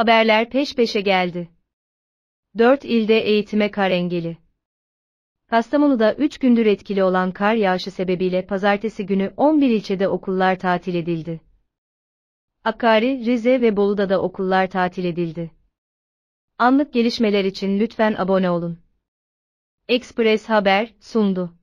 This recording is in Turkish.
Haberler peş peşe geldi. Dört ilde eğitime kar engeli. Kastamonu'da 3 gündür etkili olan kar yağışı sebebiyle pazartesi günü 11 ilçede okullar tatil edildi. Hakkari, Rize ve Bolu'da da okullar tatil edildi. Anlık gelişmeler için lütfen abone olun. Express Haber sundu.